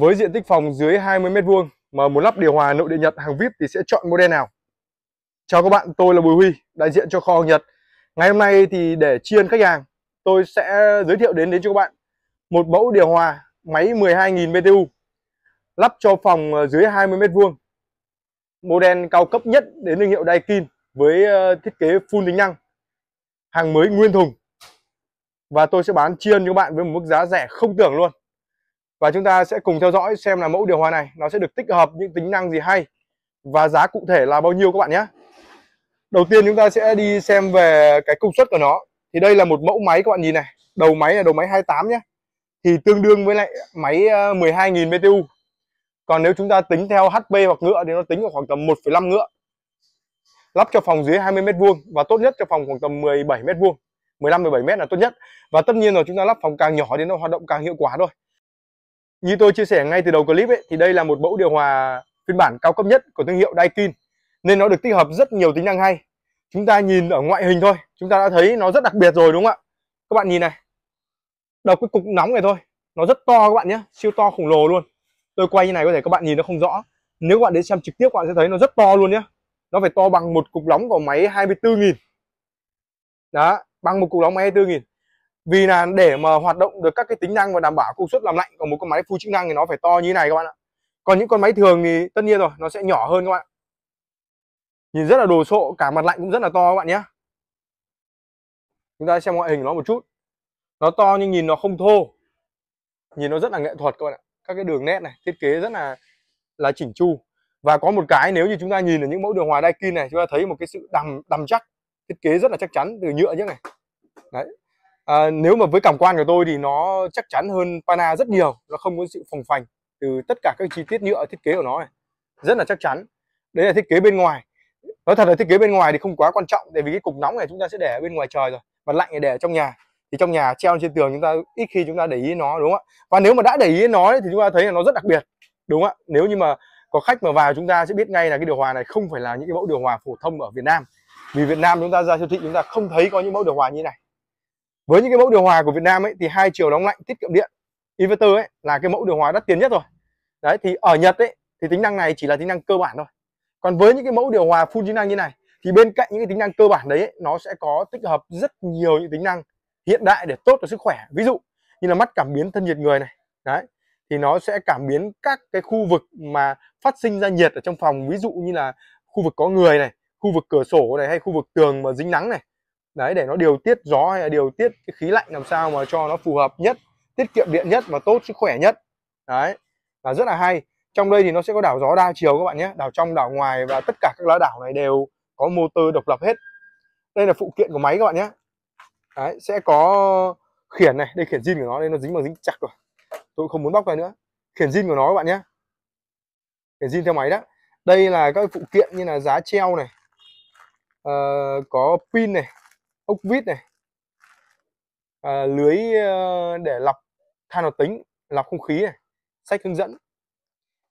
Với diện tích phòng dưới 20 m2 mà muốn lắp điều hòa nội địa Nhật hàng VIP thì sẽ chọn model nào? Chào các bạn, tôi là Bùi Huy, đại diện cho kho hàng Nhật. Ngày hôm nay thì để chiên khách hàng, tôi sẽ giới thiệu đến đến cho các bạn một mẫu điều hòa máy 12.000 BTU lắp cho phòng dưới 20 m2. Model cao cấp nhất đến thương hiệu Daikin với ờ, thiết kế full tính năng. Hàng mới nguyên thùng. Và tôi sẽ bán chiên cho các bạn với một mức giá rẻ không tưởng luôn và chúng ta sẽ cùng theo dõi xem là mẫu điều hòa này nó sẽ được tích hợp những tính năng gì hay và giá cụ thể là bao nhiêu các bạn nhé đầu tiên chúng ta sẽ đi xem về cái công suất của nó thì đây là một mẫu máy các bạn nhìn này đầu máy là đầu máy 28 nhé thì tương đương với lại máy 12.000 ờ, BTU còn nếu chúng ta tính theo HP hoặc ngựa thì nó tính vào khoảng tầm 1,5 ngựa lắp cho phòng dưới 20 mét vuông và tốt nhất cho phòng khoảng tầm 17 m2 15 17 mét là tốt nhất và tất nhiên rồi chúng ta lắp phòng càng nhỏ thì nó hoạt động càng hiệu quả thôi như tôi chia sẻ ngay từ đầu clip ấy, thì đây là một mẫu điều hòa phiên bản cao cấp nhất của thương hiệu Daikin nên nó được tích hợp rất nhiều tính năng hay. Chúng ta nhìn ở ngoại hình thôi, chúng ta đã thấy nó rất đặc biệt rồi đúng không ạ? Các bạn nhìn này. Đầu cái cục nóng này thôi, nó rất to các bạn nhé, siêu to khổng lồ luôn. Tôi quay như này có thể các bạn nhìn nó không rõ. Nếu các bạn đến xem trực tiếp các bạn sẽ thấy nó rất to luôn nhé. Nó phải to bằng một cục nóng của máy 24.000. Đó, bằng một cục nóng máy 24.000 vì là để mà hoạt động được các cái tính năng và đảm bảo công suất làm lạnh của một con máy full chức năng thì nó phải to như này các bạn ạ còn những con máy thường thì tất nhiên rồi nó sẽ nhỏ hơn các bạn nhìn rất là đồ sộ cả mặt lạnh cũng rất là to các bạn nhé chúng ta xem ngoại hình nó một chút nó to nhưng nhìn nó không thô nhìn nó rất là nghệ thuật các bạn ạ các cái đường nét này thiết kế rất là là chỉnh chu và có một cái nếu như chúng ta nhìn ở những mẫu điều hòa Daikin này chúng ta thấy một cái sự đầm đầm chắc thiết kế rất là chắc chắn từ nhựa nhất này đấy à, nếu mà với cảm quan của tôi thì nó chắc chắn hơn Pana rất nhiều nó không có sự phồng phành từ tất cả các chi tiết nhựa thiết kế của nó này rất là chắc chắn đấy là thiết kế bên ngoài nói thật là thiết kế bên ngoài thì không quá quan trọng tại vì cái cục nóng này chúng ta sẽ để ở bên ngoài trời rồi và lạnh thì để ở trong nhà thì trong nhà treo trên tường chúng ta ít khi chúng ta để ý nó đúng không ạ và nếu mà đã để ý nó thì chúng ta thấy là nó rất đặc biệt đúng không ạ nếu như mà có khách mà vào chúng ta sẽ biết ngay là cái điều hòa này không phải là những cái mẫu điều hòa phổ thông ở Việt Nam vì Việt Nam chúng ta ra siêu thị chúng ta không thấy có những mẫu điều hòa như này với những cái mẫu điều hòa của Việt Nam ấy thì hai chiều đóng lạnh tiết kiệm điện inverter ấy là cái mẫu điều hòa đắt tiền nhất rồi đấy thì ở Nhật ấy thì tính năng này chỉ là tính năng cơ bản thôi còn với những cái mẫu điều hòa full tính năng như này thì bên cạnh những cái tính năng cơ bản đấy ấy, nó sẽ có tích hợp rất nhiều những tính năng hiện đại để tốt cho sức khỏe ví dụ như là mắt cảm biến thân nhiệt người này đấy thì nó sẽ cảm biến các cái khu vực mà phát sinh ra nhiệt ở trong phòng ví dụ như là khu vực có người này khu vực cửa sổ này hay khu vực tường mà dính nắng này đấy để nó điều tiết gió hay là điều tiết cái khí lạnh làm sao mà cho nó phù hợp nhất tiết kiệm điện nhất và tốt sức khỏe nhất đấy là rất là hay trong đây thì nó sẽ có đảo gió đa chiều các bạn nhé đảo trong đảo ngoài và tất cả các lá đảo này đều có motor độc lập hết đây là phụ kiện của máy các bạn nhé đấy sẽ có khiển này đây khiển zin của nó đây nó dính bằng dính chặt rồi tôi không muốn bóc ra nữa khiển zin của nó các bạn nhé khiển zin theo máy đó đây là các phụ kiện như là giá treo này uh, có pin này ốc vít này à, lưới ờ, để lọc than hoạt tính lọc không khí này sách hướng dẫn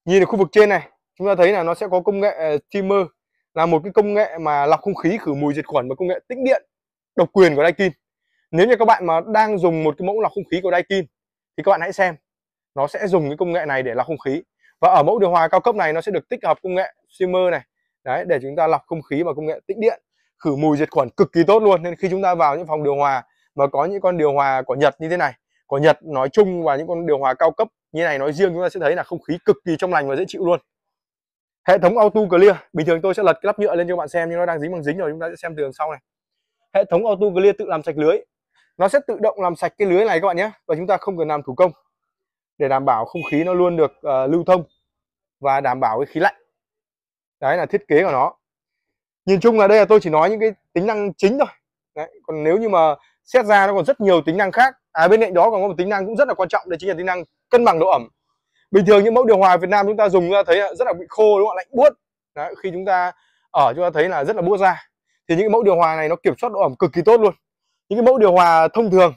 nhìn ở khu vực trên này chúng ta thấy là nó sẽ có công nghệ steamer ờ, là một cái công nghệ mà lọc không khí khử mùi diệt khuẩn và công nghệ tĩnh điện độc quyền của Daikin nếu như các bạn mà đang dùng một cái mẫu lọc không khí của Daikin thì các bạn hãy xem nó sẽ dùng cái công nghệ này để lọc không khí và ở mẫu điều hòa cao cấp này nó sẽ được tích hợp công nghệ steamer này đấy để chúng ta lọc không khí và công nghệ tĩnh điện khử mùi diệt khuẩn cực kỳ tốt luôn nên khi chúng ta vào những phòng điều hòa mà có những con điều hòa của Nhật như thế này của Nhật nói chung và những con điều hòa cao cấp như này nói riêng chúng ta sẽ thấy là không khí cực kỳ trong lành và dễ chịu luôn hệ thống auto clear bình thường tôi sẽ lật cái lắp nhựa lên cho các bạn xem nhưng nó đang dính bằng dính rồi chúng ta sẽ xem từ đằng sau này hệ thống auto clear tự làm sạch lưới nó sẽ tự động làm sạch cái lưới này các bạn nhé và chúng ta không cần làm thủ công để đảm bảo không khí nó luôn được uh, lưu thông và đảm bảo cái khí lạnh đấy là thiết kế của nó nhìn chung là đây là tôi chỉ nói những cái tính năng chính thôi đấy. còn nếu như mà xét ra nó còn rất nhiều tính năng khác à bên cạnh đó còn có một tính năng cũng rất là quan trọng đấy chính là tính năng cân bằng độ ẩm bình thường những mẫu điều hòa Việt Nam chúng ta dùng ra thấy rất là bị khô đúng không lạnh buốt khi chúng ta ở chúng ta thấy là rất là buốt ra thì những cái mẫu điều hòa này nó kiểm soát độ ẩm cực kỳ tốt luôn những cái mẫu điều hòa thông thường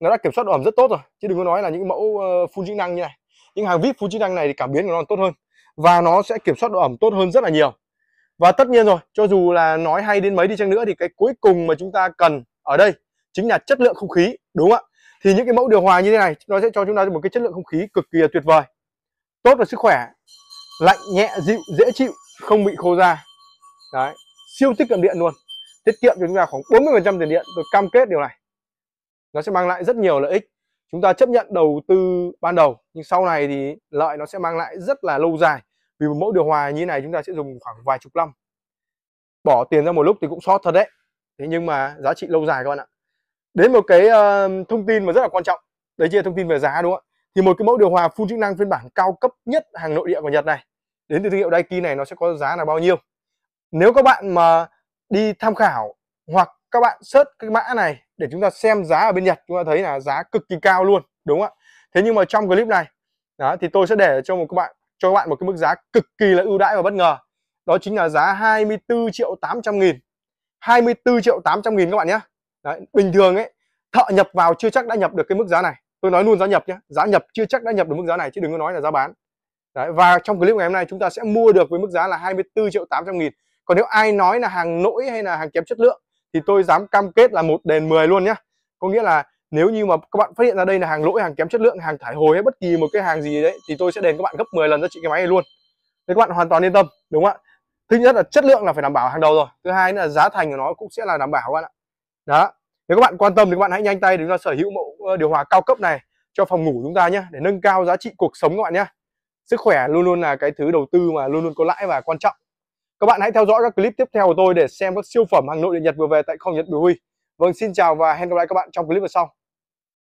nó đã kiểm soát độ ẩm rất tốt rồi chứ đừng có nói là những mẫu ờ, phun chức năng như này những hàng vip phun chức năng này thì cảm biến của nó tốt hơn và nó sẽ kiểm soát độ ẩm tốt hơn rất là nhiều và tất nhiên rồi cho dù là nói hay đến mấy đi chăng nữa thì cái cuối cùng mà chúng ta cần ở đây chính là chất lượng không khí đúng không ạ thì những cái mẫu điều hòa như thế này nó sẽ cho chúng ta một cái chất lượng không khí cực kỳ tuyệt vời tốt về sức khỏe lạnh nhẹ dịu dễ chịu không bị khô da đấy siêu tiết kiệm điện luôn tiết kiệm cho chúng ta khoảng 40% tiền điện tôi cam kết điều này nó sẽ mang lại rất nhiều lợi ích chúng ta chấp nhận đầu tư ban đầu nhưng sau này thì lợi nó sẽ mang lại rất là lâu dài vì một mẫu điều hòa như này chúng ta sẽ dùng khoảng vài chục năm bỏ tiền ra một lúc thì cũng sót thật đấy thế nhưng mà giá trị lâu dài các bạn ạ đến một cái uh, thông tin mà rất là quan trọng đấy chính là thông tin về giá đúng không ạ thì một cái mẫu điều hòa full chức năng phiên bản cao cấp nhất hàng nội địa của Nhật này đến từ thương hiệu daiki này nó sẽ có giá là bao nhiêu nếu các bạn mà đi tham khảo hoặc các bạn search cái mã này để chúng ta xem giá ở bên Nhật chúng ta thấy là giá cực kỳ cao luôn đúng không ạ thế nhưng mà trong clip này đó thì tôi sẽ để cho một các bạn cho các bạn một cái mức giá cực kỳ là ưu đãi và bất ngờ đó chính là giá 24 triệu 800 nghìn 24 triệu 800 nghìn các bạn nhé Đấy, bình thường ấy thợ nhập vào chưa chắc đã nhập được cái mức giá này tôi nói luôn giá nhập nhé giá nhập chưa chắc đã nhập được mức giá này chứ đừng có nói là giá bán Đấy, và trong clip ngày hôm nay chúng ta sẽ mua được với mức giá là 24 triệu 800 nghìn còn nếu ai nói là hàng lỗi hay là hàng kém chất lượng thì tôi dám cam kết là một đền 10 luôn nhé có nghĩa là nếu như mà các bạn phát hiện ra đây là hàng lỗi hàng kém chất lượng hàng thải hồi hay bất kỳ một cái hàng gì đấy thì tôi sẽ đền các bạn gấp 10 lần giá trị cái máy này luôn thế các bạn hoàn toàn yên tâm đúng không ạ thứ nhất là chất lượng là phải đảm bảo hàng đầu rồi thứ hai là giá thành của nó cũng sẽ là đảm bảo các bạn ạ đó nếu các bạn quan tâm thì các bạn hãy nhanh tay đứng ra sở hữu mẫu ờ, điều hòa cao cấp này cho phòng ngủ chúng ta nhé để nâng cao giá trị cuộc sống các bạn nhé sức khỏe luôn luôn là cái thứ đầu tư mà luôn luôn có lãi và quan trọng các bạn hãy theo dõi các clip tiếp theo của tôi để xem các siêu phẩm hàng nội địa nhật vừa về tại kho nhật biểu huy Vâng, xin chào và hẹn gặp lại các bạn trong clip lần sau.